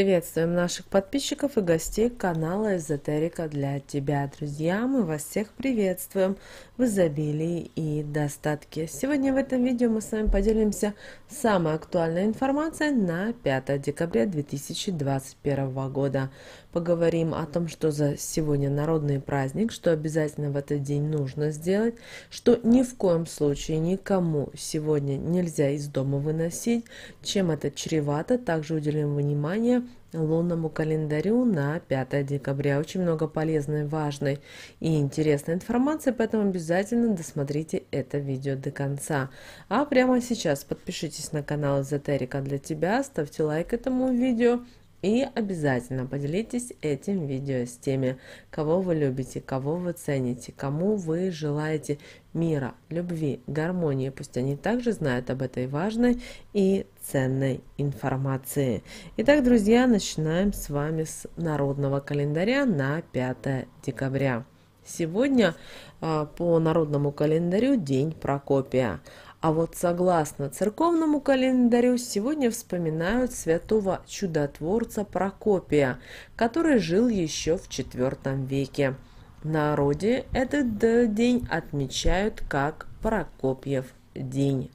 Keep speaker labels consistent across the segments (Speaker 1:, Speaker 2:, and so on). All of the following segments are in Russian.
Speaker 1: Приветствуем наших подписчиков и гостей канала Эзотерика для тебя, друзья. Мы вас всех приветствуем в изобилии и достатке. Сегодня в этом видео мы с вами поделимся самой актуальной информацией на 5 декабря 2021 года поговорим о том, что за сегодня народный праздник, что обязательно в этот день нужно сделать, что ни в коем случае никому сегодня нельзя из дома выносить, чем это чревато. Также уделим внимание лунному календарю на 5 декабря. Очень много полезной, важной и интересной информации, поэтому обязательно досмотрите это видео до конца. А прямо сейчас подпишитесь на канал Эзотерика для тебя, ставьте лайк этому видео, и обязательно поделитесь этим видео с теми, кого вы любите, кого вы цените, кому вы желаете мира, любви, гармонии. Пусть они также знают об этой важной и ценной информации. Итак, друзья, начинаем с вами с народного календаря на 5 декабря. Сегодня а, по народному календарю день Прокопия, а вот согласно церковному календарю, сегодня вспоминают святого чудотворца Прокопия, который жил еще в IV веке. В народе этот день отмечают как Прокопьев день.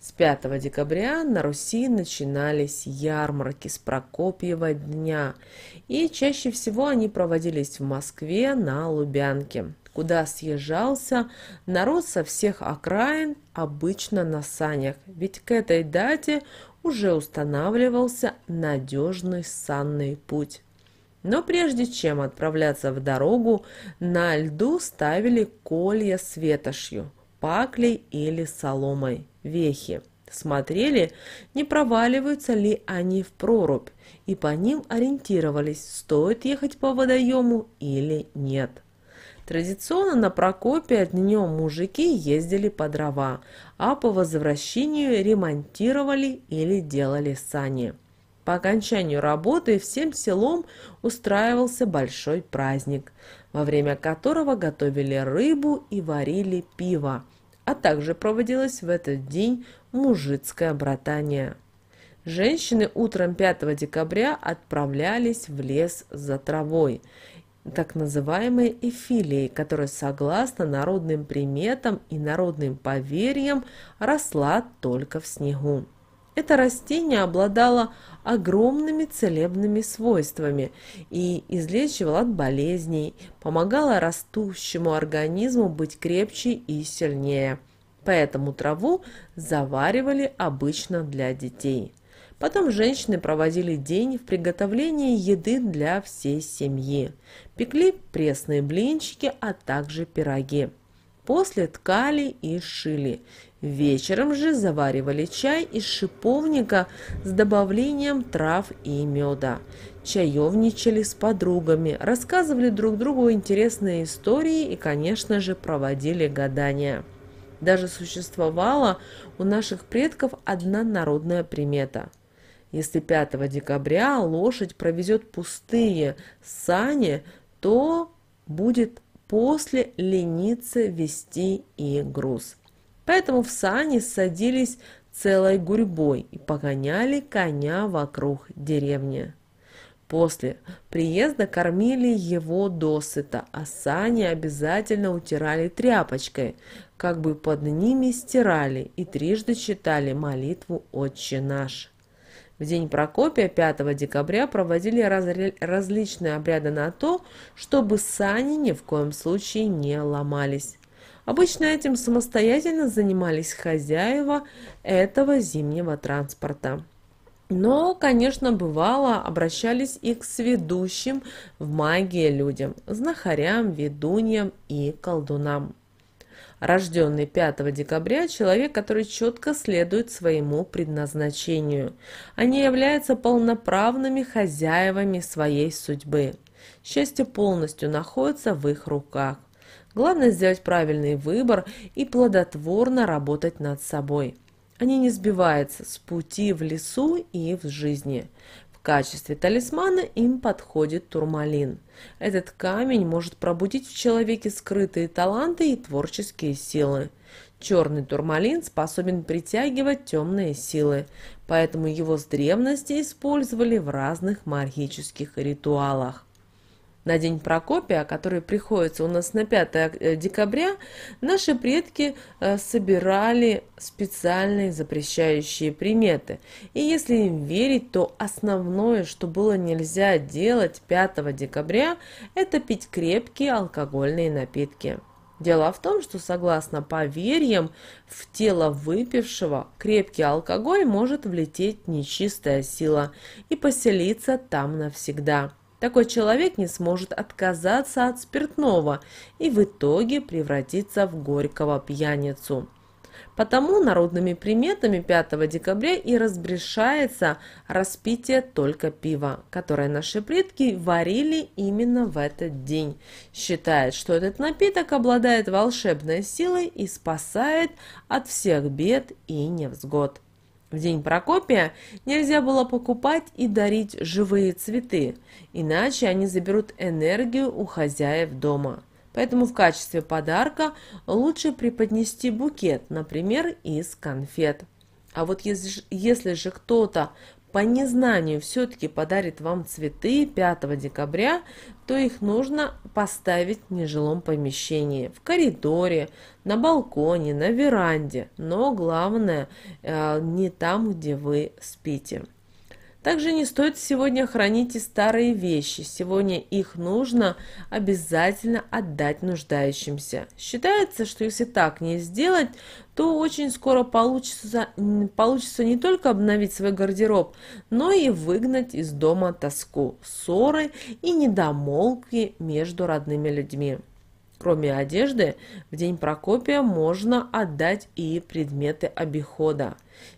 Speaker 1: С 5 декабря на Руси начинались ярмарки с Прокопьева дня, и чаще всего они проводились в Москве на Лубянке куда съезжался народ со всех окраин, обычно на санях, ведь к этой дате уже устанавливался надежный санный путь. Но прежде чем отправляться в дорогу, на льду ставили колья светошью, паклей или соломой, вехи. Смотрели, не проваливаются ли они в прорубь, и по ним ориентировались, стоит ехать по водоему или нет. Традиционно на Прокопе днем мужики ездили по дрова, а по возвращению ремонтировали или делали сани. По окончанию работы всем селом устраивался большой праздник, во время которого готовили рыбу и варили пиво, а также проводилось в этот день мужицкое братание. Женщины утром 5 декабря отправлялись в лес за травой так называемые эфилией, которая, согласно народным приметам и народным поверьям, росла только в снегу. Это растение обладало огромными целебными свойствами и излечивало от болезней, помогало растущему организму быть крепче и сильнее. Поэтому траву заваривали обычно для детей. Потом женщины проводили день в приготовлении еды для всей семьи. Пекли пресные блинчики, а также пироги. После ткали и шили. Вечером же заваривали чай из шиповника с добавлением трав и меда. Чаевничали с подругами, рассказывали друг другу интересные истории и, конечно же, проводили гадания. Даже существовала у наших предков одна народная примета – если 5 декабря лошадь провезет пустые сани, то будет после лениться вести и груз. Поэтому в сани садились целой гурьбой и погоняли коня вокруг деревни. После приезда кормили его досыта, а сани обязательно утирали тряпочкой, как бы под ними стирали и трижды читали молитву «Отче наш». В день Прокопия 5 декабря проводили различные обряды на то, чтобы сани ни в коем случае не ломались. Обычно этим самостоятельно занимались хозяева этого зимнего транспорта. Но, конечно, бывало, обращались и к сведущим в магии людям, знахарям, ведуньям и колдунам. Рожденный 5 декабря – человек, который четко следует своему предназначению. Они а являются полноправными хозяевами своей судьбы. Счастье полностью находится в их руках. Главное сделать правильный выбор и плодотворно работать над собой. Они не сбиваются с пути в лесу и в жизни. В качестве талисмана им подходит турмалин. Этот камень может пробудить в человеке скрытые таланты и творческие силы. Черный турмалин способен притягивать темные силы, поэтому его с древности использовали в разных магических ритуалах. На День Прокопия, который приходится у нас на 5 э, декабря, наши предки э, собирали специальные запрещающие приметы. И если им верить, то основное, что было нельзя делать 5 декабря, это пить крепкие алкогольные напитки. Дело в том, что согласно поверьям, в тело выпившего крепкий алкоголь может влететь нечистая сила и поселиться там навсегда – такой человек не сможет отказаться от спиртного и в итоге превратиться в горького пьяницу. Потому народными приметами 5 декабря и разбрешается распитие только пива, которое наши предки варили именно в этот день. Считает, что этот напиток обладает волшебной силой и спасает от всех бед и невзгод. В день Прокопия нельзя было покупать и дарить живые цветы, иначе они заберут энергию у хозяев дома. Поэтому в качестве подарка лучше преподнести букет, например, из конфет. А вот если, если же кто-то по незнанию все-таки подарит вам цветы 5 декабря, то их нужно поставить в нежилом помещении, в коридоре, на балконе, на веранде, но главное э, не там, где вы спите. Также не стоит сегодня хранить и старые вещи. Сегодня их нужно обязательно отдать нуждающимся. Считается, что если так не сделать, то очень скоро получится, получится не только обновить свой гардероб, но и выгнать из дома тоску, ссоры и недомолвки между родными людьми. Кроме одежды, в день Прокопия можно отдать и предметы обихода.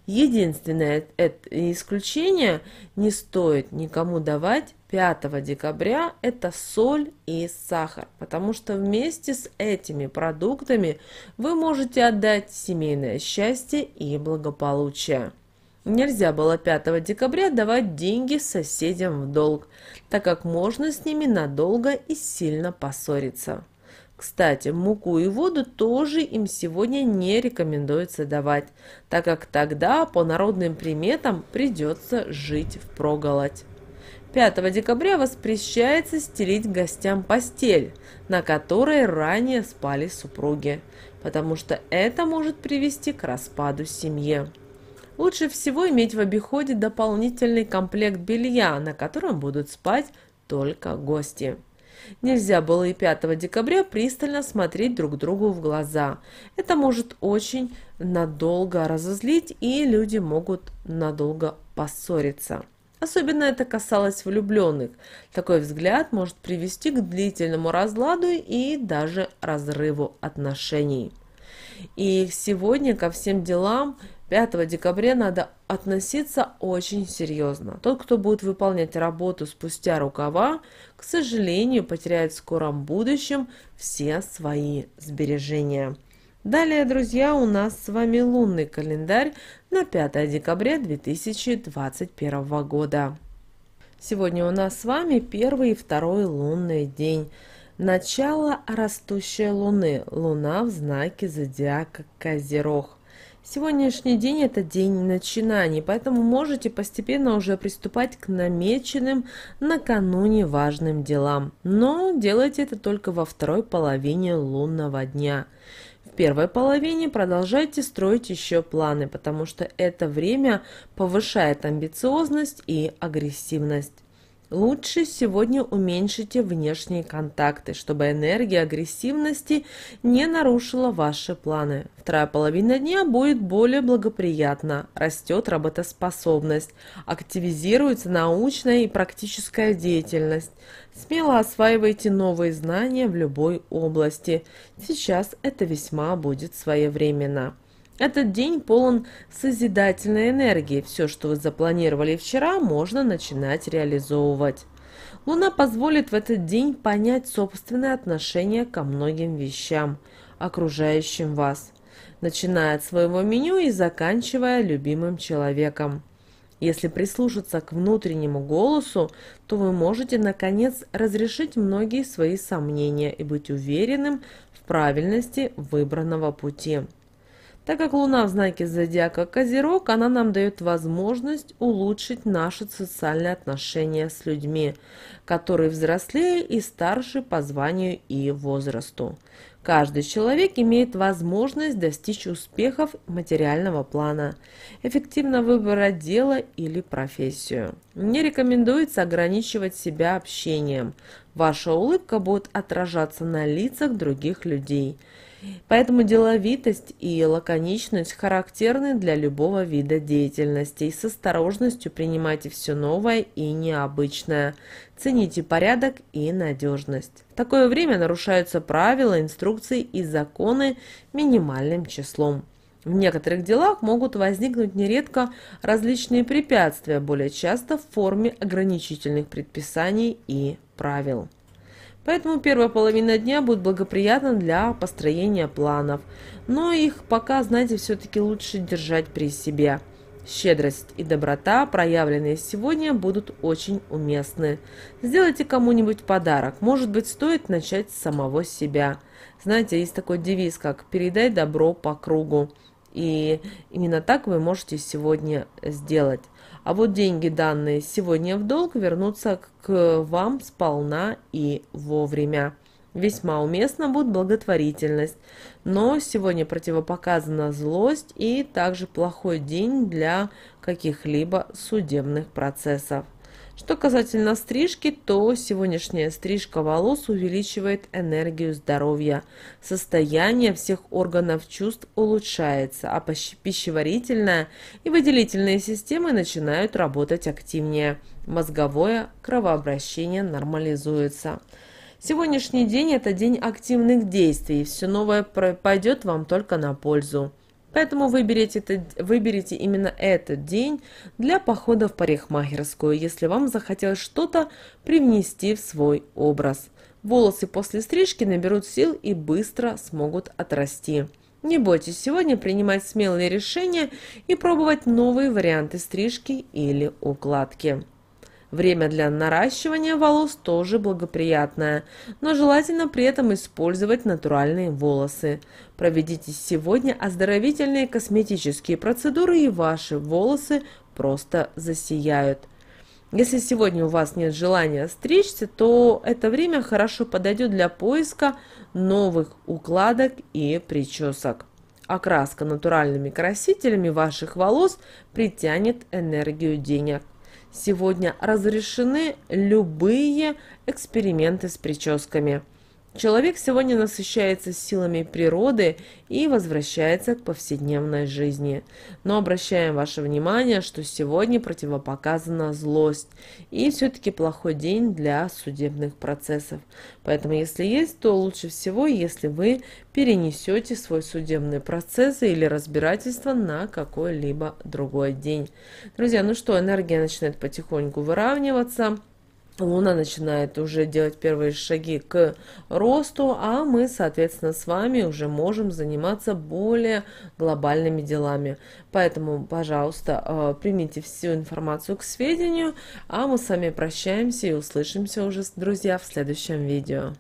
Speaker 1: Единственное исключение не стоит никому давать 5 декабря – это соль и сахар, потому что вместе с этими продуктами вы можете отдать семейное счастье и благополучие. Нельзя было 5 декабря давать деньги соседям в долг, так как можно с ними надолго и сильно поссориться. Кстати, муку и воду тоже им сегодня не рекомендуется давать, так как тогда по народным приметам придется жить в проголодь. 5 декабря воспрещается стелить гостям постель, на которой ранее спали супруги, потому что это может привести к распаду семьи. Лучше всего иметь в обиходе дополнительный комплект белья, на котором будут спать только гости. Нельзя было и 5 декабря пристально смотреть друг другу в глаза. Это может очень надолго разозлить, и люди могут надолго поссориться. Особенно это касалось влюбленных. Такой взгляд может привести к длительному разладу и даже разрыву отношений. И сегодня ко всем делам 5 декабря надо относиться очень серьезно. Тот, кто будет выполнять работу спустя рукава, к сожалению, потеряет в скором будущем все свои сбережения. Далее, друзья, у нас с вами лунный календарь на 5 декабря 2021 года. Сегодня у нас с вами первый и второй лунный день. Начало растущей луны. Луна в знаке зодиака Козерог. Сегодняшний день – это день начинаний, поэтому можете постепенно уже приступать к намеченным накануне важным делам. Но делайте это только во второй половине лунного дня. В первой половине продолжайте строить еще планы, потому что это время повышает амбициозность и агрессивность. Лучше сегодня уменьшите внешние контакты, чтобы энергия агрессивности не нарушила ваши планы. Вторая половина дня будет более благоприятна, растет работоспособность, активизируется научная и практическая деятельность. Смело осваивайте новые знания в любой области. Сейчас это весьма будет своевременно. Этот день полон созидательной энергии. Все, что вы запланировали вчера, можно начинать реализовывать. Луна позволит в этот день понять собственное отношение ко многим вещам, окружающим вас, начиная от своего меню и заканчивая любимым человеком. Если прислушаться к внутреннему голосу, то вы можете, наконец, разрешить многие свои сомнения и быть уверенным в правильности выбранного пути. Так как Луна в знаке зодиака Козерог, она нам дает возможность улучшить наши социальные отношения с людьми, которые взрослее и старше по званию и возрасту. Каждый человек имеет возможность достичь успехов материального плана, эффективно выбора дела или профессию. Не рекомендуется ограничивать себя общением. Ваша улыбка будет отражаться на лицах других людей – Поэтому деловитость и лаконичность характерны для любого вида деятельности. И с осторожностью принимайте все новое и необычное. Цените порядок и надежность. В такое время нарушаются правила, инструкции и законы минимальным числом. В некоторых делах могут возникнуть нередко различные препятствия, более часто в форме ограничительных предписаний и правил. Поэтому первая половина дня будет благоприятна для построения планов. Но их пока, знаете, все-таки лучше держать при себе. Щедрость и доброта, проявленные сегодня, будут очень уместны. Сделайте кому-нибудь подарок. Может быть, стоит начать с самого себя. Знаете, есть такой девиз, как «передай добро по кругу». И именно так вы можете сегодня сделать. А вот деньги, данные сегодня в долг, вернутся к вам сполна и вовремя. Весьма уместна будет благотворительность, но сегодня противопоказана злость и также плохой день для каких-либо судебных процессов. Что касательно стрижки, то сегодняшняя стрижка волос увеличивает энергию здоровья. Состояние всех органов чувств улучшается, а пищеварительная и выделительные системы начинают работать активнее. Мозговое кровообращение нормализуется. Сегодняшний день – это день активных действий, все новое пойдет вам только на пользу. Поэтому выберите, это, выберите именно этот день для похода в парикмахерскую, если вам захотелось что-то привнести в свой образ. Волосы после стрижки наберут сил и быстро смогут отрасти. Не бойтесь сегодня принимать смелые решения и пробовать новые варианты стрижки или укладки. Время для наращивания волос тоже благоприятное, но желательно при этом использовать натуральные волосы. Проведите сегодня оздоровительные косметические процедуры и ваши волосы просто засияют. Если сегодня у вас нет желания стричься, то это время хорошо подойдет для поиска новых укладок и причесок. Окраска натуральными красителями ваших волос притянет энергию денег. Сегодня разрешены любые эксперименты с прическами. Человек сегодня насыщается силами природы и возвращается к повседневной жизни. Но обращаем ваше внимание, что сегодня противопоказана злость и все-таки плохой день для судебных процессов. Поэтому если есть, то лучше всего, если вы перенесете свой судебный процесс или разбирательство на какой-либо другой день. Друзья, ну что, энергия начинает потихоньку выравниваться. Луна начинает уже делать первые шаги к росту, а мы, соответственно, с вами уже можем заниматься более глобальными делами. Поэтому, пожалуйста, э, примите всю информацию к сведению, а мы с вами прощаемся и услышимся уже, друзья, в следующем видео.